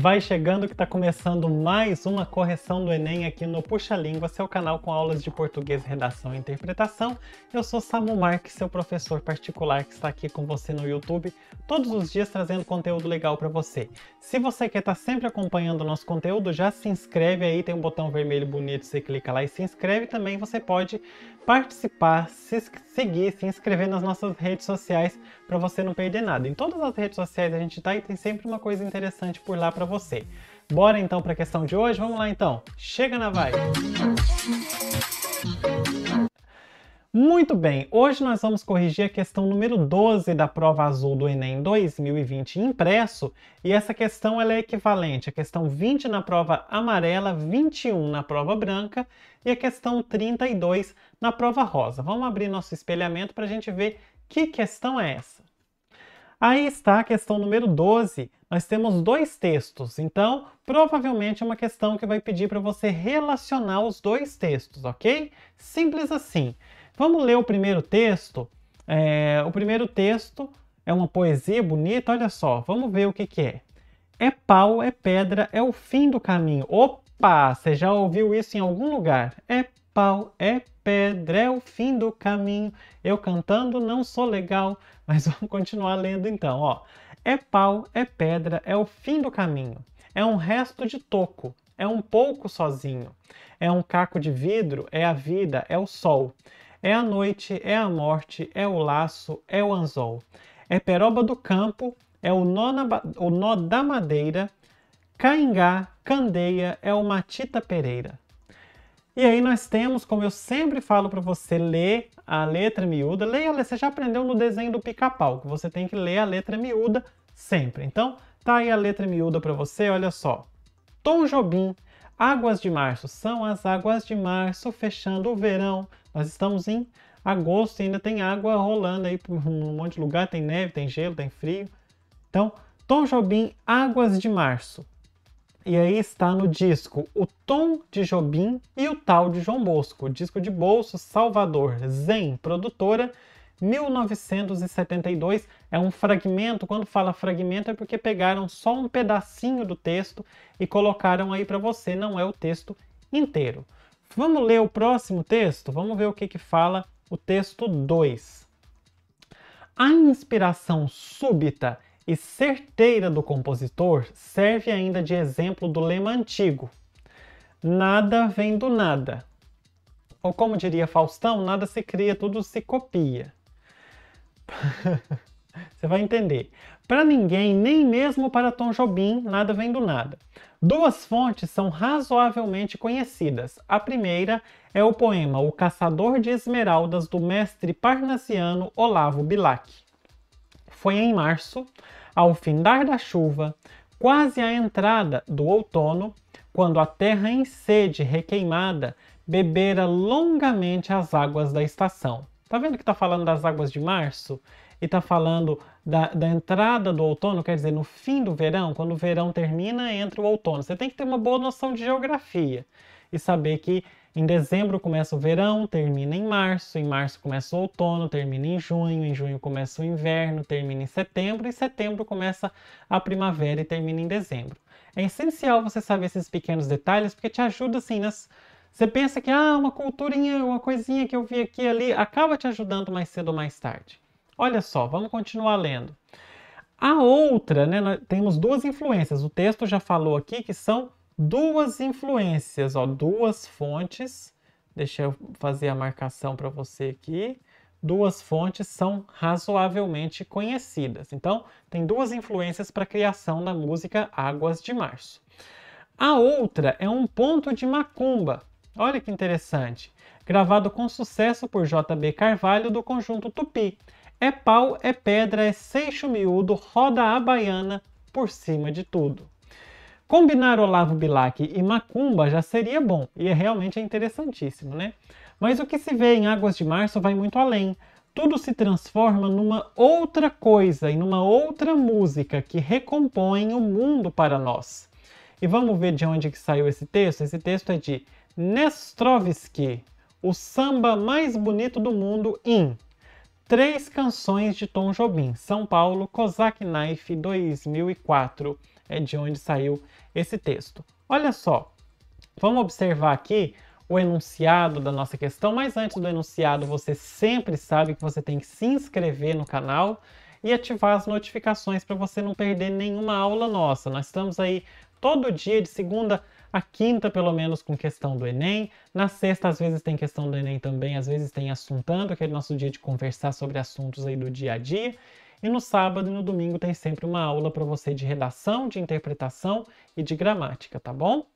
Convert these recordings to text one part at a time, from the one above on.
Vai chegando que está começando mais uma correção do Enem aqui no Puxa Língua, seu canal com aulas de português, redação e interpretação. Eu sou Samu Marques, seu professor particular que está aqui com você no YouTube, todos os dias trazendo conteúdo legal para você. Se você quer estar tá sempre acompanhando o nosso conteúdo, já se inscreve aí, tem um botão vermelho bonito, você clica lá e se inscreve. Também você pode participar, se seguir, se inscrever nas nossas redes sociais para você não perder nada. Em todas as redes sociais a gente tá e tem sempre uma coisa interessante por lá para você. Bora então para a questão de hoje? Vamos lá então. Chega na vibe. Muito bem, hoje nós vamos corrigir a questão número 12 da prova azul do Enem 2020 impresso, e essa questão ela é equivalente à questão 20 na prova amarela, 21 na prova branca e a questão 32 na prova rosa. Vamos abrir nosso espelhamento para a gente ver que questão é essa. Aí está a questão número 12. Nós temos dois textos, então provavelmente é uma questão que vai pedir para você relacionar os dois textos, ok? Simples assim. Vamos ler o primeiro texto? É, o primeiro texto é uma poesia bonita, olha só, vamos ver o que, que é. É pau, é pedra, é o fim do caminho. Opa, você já ouviu isso em algum lugar? É pau, é pedra, é o fim do caminho. Eu cantando não sou legal, mas vamos continuar lendo então, ó. É pau, é pedra, é o fim do caminho. É um resto de toco, é um pouco sozinho. É um caco de vidro, é a vida, é o sol. É a noite, é a morte, é o laço, é o anzol. É peroba do campo, é o nó, na, o nó da madeira, caingá, candeia, é o matita pereira. E aí nós temos, como eu sempre falo para você ler a letra miúda, leia, você já aprendeu no desenho do pica-pau, que você tem que ler a letra miúda sempre. Então, tá aí a letra miúda para você, olha só. Tom Jobim, águas de março são as águas de março fechando o verão, nós estamos em agosto e ainda tem água rolando aí por um monte de lugar, tem neve, tem gelo, tem frio. Então, Tom Jobim, Águas de Março. E aí está no disco O Tom de Jobim e o Tal de João Bosco, disco de bolso Salvador, Zen, produtora, 1972. É um fragmento, quando fala fragmento é porque pegaram só um pedacinho do texto e colocaram aí para você, não é o texto inteiro. Vamos ler o próximo texto? Vamos ver o que, que fala o texto 2. A inspiração súbita e certeira do compositor serve ainda de exemplo do lema antigo: nada vem do nada. Ou como diria Faustão, nada se cria, tudo se copia. Você vai entender. Para ninguém, nem mesmo para Tom Jobim, nada vem do nada. Duas fontes são razoavelmente conhecidas. A primeira é o poema O Caçador de Esmeraldas do mestre parnassiano Olavo Bilac. Foi em março, ao findar da chuva, quase à entrada do outono, quando a terra em sede requeimada bebera longamente as águas da estação. Tá vendo que tá falando das águas de março? E tá falando da, da, entrada do outono, quer dizer, no fim do verão, quando o verão termina, entra o outono. Você tem que ter uma boa noção de geografia e saber que em dezembro começa o verão, termina em março, em março começa o outono, termina em junho, em junho começa o inverno, termina em setembro, e setembro começa a primavera e termina em dezembro. É essencial você saber esses pequenos detalhes porque te ajuda assim nas você pensa que ah, uma culturinha, uma coisinha que eu vi aqui ali acaba te ajudando mais cedo ou mais tarde. Olha só, vamos continuar lendo. A outra, né, temos duas influências. O texto já falou aqui que são duas influências, ó, duas fontes. Deixa eu fazer a marcação para você aqui. Duas fontes são razoavelmente conhecidas. Então, tem duas influências para a criação da música Águas de Março. A outra é um ponto de macumba. Olha que interessante. Gravado com sucesso por JB Carvalho do conjunto Tupi. É pau, é pedra, é seixo miúdo, roda a baiana por cima de tudo. Combinar Olavo Bilac e Macumba já seria bom, e é realmente é interessantíssimo, né? Mas o que se vê em Águas de Março vai muito além. Tudo se transforma numa outra coisa e numa outra música que recompõe o mundo para nós. E vamos ver de onde que saiu esse texto? Esse texto é de Nestrovski, o samba mais bonito do mundo em Três canções de Tom Jobim, São Paulo, Cossack Knife 2004, é de onde saiu esse texto. Olha só, vamos observar aqui o enunciado da nossa questão, mas antes do enunciado, você sempre sabe que você tem que se inscrever no canal e ativar as notificações para você não perder nenhuma aula nossa. Nós estamos aí todo dia de segunda a a quinta, pelo menos, com questão do Enem. Na sexta, às vezes, tem questão do Enem também, às vezes tem assuntando, aquele é nosso dia de conversar sobre assuntos aí do dia a dia. E no sábado e no domingo tem sempre uma aula para você de redação, de interpretação e de gramática, tá bom?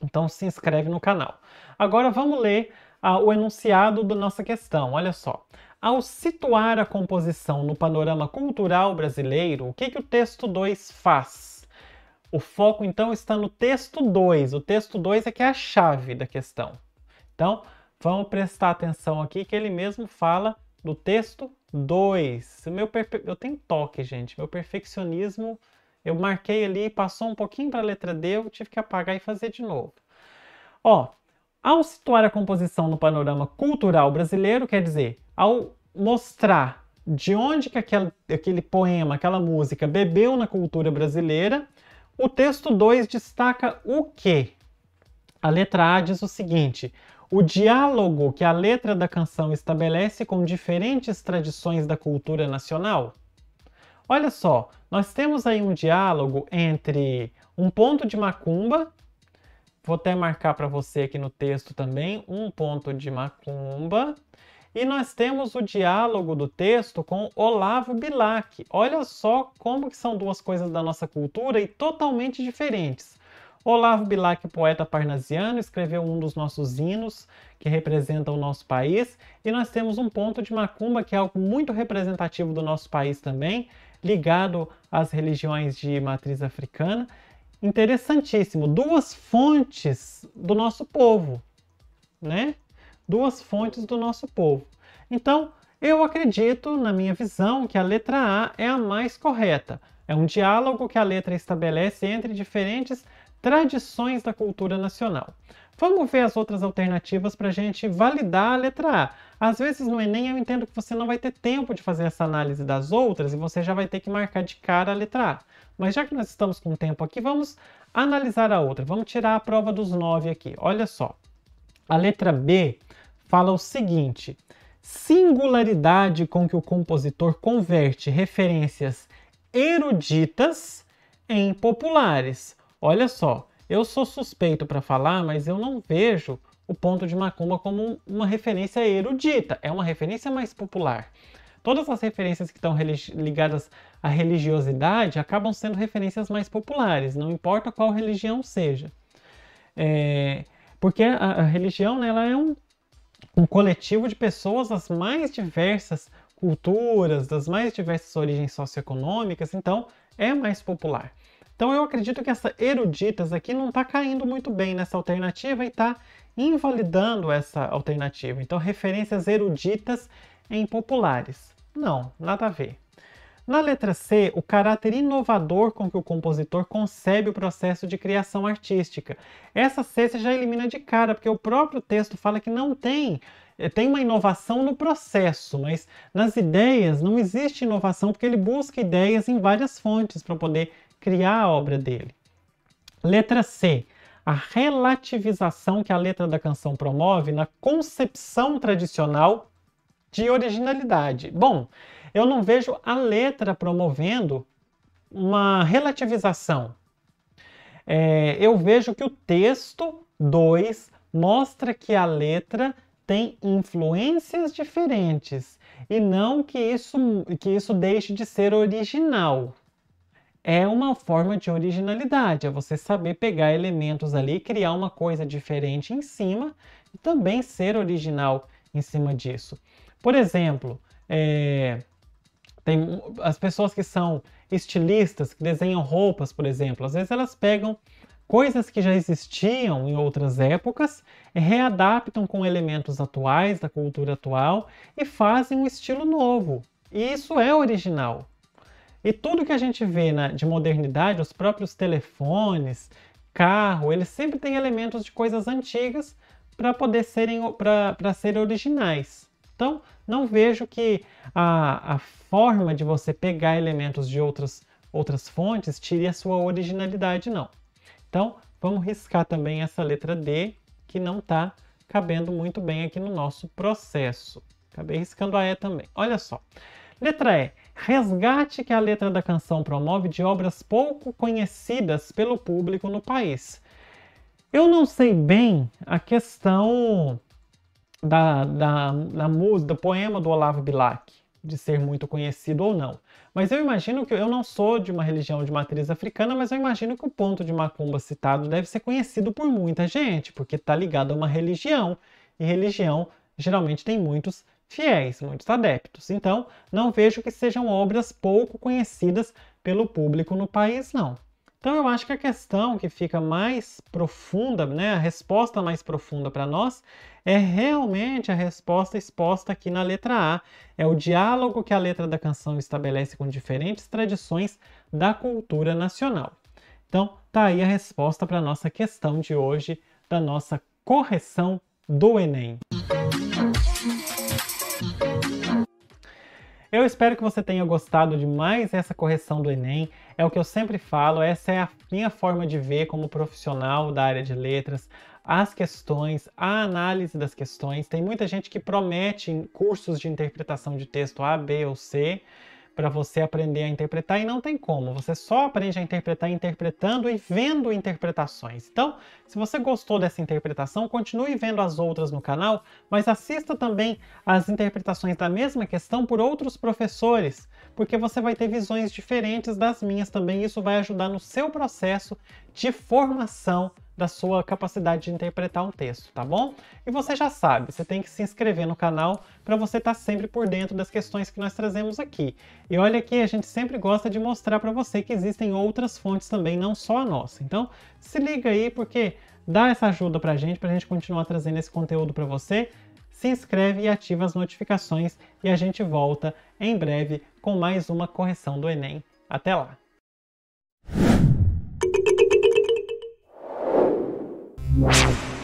Então se inscreve no canal. Agora vamos ler ah, o enunciado da nossa questão. Olha só. Ao situar a composição no panorama cultural brasileiro, o que, que o texto 2 faz? O foco então está no texto 2. O texto 2 é que é a chave da questão. Então, vamos prestar atenção aqui que ele mesmo fala do texto 2. Meu perfe... Eu tenho toque, gente. Meu perfeccionismo, eu marquei ali, passou um pouquinho para a letra D, eu tive que apagar e fazer de novo. Ó, ao situar a composição no panorama cultural brasileiro, quer dizer, ao mostrar de onde que aquele, aquele poema, aquela música bebeu na cultura brasileira, o texto 2 destaca o que? A letra A diz o seguinte: o diálogo que a letra da canção estabelece com diferentes tradições da cultura nacional. Olha só, nós temos aí um diálogo entre um ponto de macumba, vou até marcar para você aqui no texto também, um ponto de macumba e nós temos o diálogo do texto com Olavo Bilac. Olha só como que são duas coisas da nossa cultura e totalmente diferentes. Olavo Bilac, poeta parnasiano, escreveu um dos nossos hinos que representa o nosso país, e nós temos um ponto de macumba que é algo muito representativo do nosso país também, ligado às religiões de matriz africana. Interessantíssimo, duas fontes do nosso povo, né? duas fontes do nosso povo. Então, eu acredito, na minha visão, que a letra A é a mais correta. É um diálogo que a letra estabelece entre diferentes tradições da cultura nacional. Vamos ver as outras alternativas para a gente validar a letra A. Às vezes no Enem eu entendo que você não vai ter tempo de fazer essa análise das outras e você já vai ter que marcar de cara a letra A. Mas já que nós estamos com tempo aqui, vamos analisar a outra. Vamos tirar a prova dos nove aqui. Olha só. A letra B fala o seguinte: singularidade com que o compositor converte referências eruditas em populares. Olha só, eu sou suspeito para falar, mas eu não vejo o ponto de macumba como uma referência erudita, é uma referência mais popular. Todas as referências que estão ligadas à religiosidade acabam sendo referências mais populares, não importa qual religião seja. É, porque a, a religião né, ela é um, um coletivo de pessoas das mais diversas culturas, das mais diversas origens socioeconômicas, então é mais popular. Então eu acredito que essa eruditas aqui não está caindo muito bem nessa alternativa e está invalidando essa alternativa. Então referências eruditas em populares. Não, nada a ver. Na letra C, o caráter inovador com que o compositor concebe o processo de criação artística. Essa C você já elimina de cara, porque o próprio texto fala que não tem. Eh, tem uma inovação no processo, mas nas ideias não existe inovação, porque ele busca ideias em várias fontes para poder criar a obra dele. Letra C. A relativização que a letra da canção promove na concepção tradicional de originalidade. Bom, eu não vejo a letra promovendo uma relativização. É, eu vejo que o texto 2 mostra que a letra tem influências diferentes e não que isso, que isso deixe de ser original. É uma forma de originalidade, é você saber pegar elementos ali, criar uma coisa diferente em cima e também ser original em cima disso. Por exemplo, é, tem as pessoas que são estilistas, que desenham roupas, por exemplo, às vezes elas pegam coisas que já existiam em outras épocas, readaptam com elementos atuais da cultura atual e fazem um estilo novo. E isso é original. E tudo que a gente vê na, de modernidade, os próprios telefones, carro, eles sempre têm elementos de coisas antigas para poder serem para ser originais. Então, não vejo que a, a forma de você pegar elementos de outras, outras fontes tire a sua originalidade, não. Então, vamos riscar também essa letra D, que não está cabendo muito bem aqui no nosso processo. Acabei riscando a E também. Olha só. Letra E. Resgate que a letra da canção promove de obras pouco conhecidas pelo público no país. Eu não sei bem a questão da, da, da música, do poema do Olavo Bilac, de ser muito conhecido ou não. Mas eu imagino que eu não sou de uma religião de matriz africana, mas eu imagino que o ponto de macumba citado deve ser conhecido por muita gente, porque está ligado a uma religião, e religião geralmente tem muitos fiéis, muitos adeptos. Então, não vejo que sejam obras pouco conhecidas pelo público no país, não. Então eu acho que a questão que fica mais profunda, né, a resposta mais profunda para nós é realmente a resposta exposta aqui na letra A. É o diálogo que a letra da canção estabelece com diferentes tradições da cultura nacional. Então, tá aí a resposta para nossa questão de hoje da nossa correção do Enem. Eu espero que você tenha gostado de mais essa correção do Enem. É o que eu sempre falo, essa é a minha forma de ver como profissional da área de letras as questões, a análise das questões. Tem muita gente que promete cursos de interpretação de texto A, B ou C, para você aprender a interpretar e não tem como. Você só aprende a interpretar interpretando e vendo interpretações. Então, se você gostou dessa interpretação, continue vendo as outras no canal, mas assista também as interpretações da mesma questão por outros professores, porque você vai ter visões diferentes das minhas também. Isso vai ajudar no seu processo de formação da sua capacidade de interpretar o texto, tá bom? E você já sabe, você tem que se inscrever no canal para você estar tá sempre por dentro das questões que nós trazemos aqui. E olha que a gente sempre gosta de mostrar para você que existem outras fontes também, não só a nossa. Então, se liga aí porque dá essa ajuda para a gente, para a gente continuar trazendo esse conteúdo para você. Se inscreve e ativa as notificações e a gente volta em breve com mais uma correção do Enem. Até lá! Música